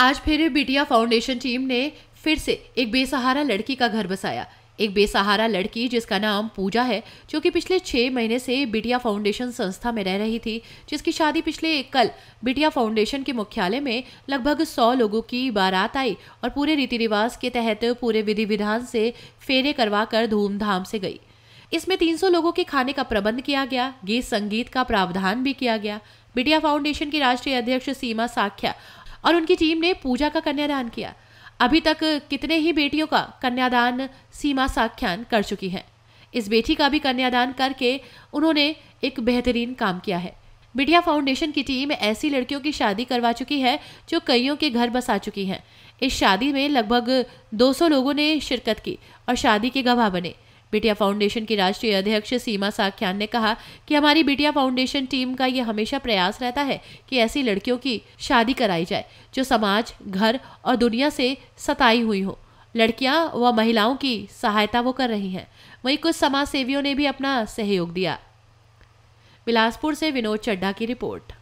आज फिर बिटिया फाउंडेशन टीम ने फिर से एक बेसहारा लड़की का घर बसाया एक बेसहारा लड़की जिसका नाम पूजा है जो कि पिछले छः महीने से बिटिया फाउंडेशन संस्था में रह रही थी जिसकी शादी पिछले एक कल बिटिया फाउंडेशन के मुख्यालय में लगभग सौ लोगों की बारात आई और पूरे रीति रिवाज के तहत पूरे विधि विधान से फेरे करवा कर धूमधाम से गई इसमें 300 लोगों के खाने का प्रबंध किया गया गीत संगीत का प्रावधान भी किया गया बिटिया फाउंडेशन की राष्ट्रीय अध्यक्ष सीमा साख्या और उनकी टीम ने पूजा का कन्यादान किया अभी तक कितने ही बेटियों का कन्यादान सीमा साख्यान कर चुकी है इस बेटी का भी कन्यादान करके उन्होंने एक बेहतरीन काम किया है बिटिया फाउंडेशन की टीम ऐसी लड़कियों की शादी करवा चुकी है जो कईयों के घर बसा चुकी हैं इस शादी में लगभग 200 लोगों ने शिरकत की और शादी के गवाह बने बिटिया फाउंडेशन की राष्ट्रीय अध्यक्ष सीमा साख्यान ने कहा कि हमारी बिटिया फाउंडेशन टीम का ये हमेशा प्रयास रहता है कि ऐसी लड़कियों की शादी कराई जाए जो समाज घर और दुनिया से सताई हुई हो लड़कियां व महिलाओं की सहायता वो कर रही हैं वहीं कुछ समाज सेवियों ने भी अपना सहयोग दिया बिलासपुर से विनोद चड्ढा की रिपोर्ट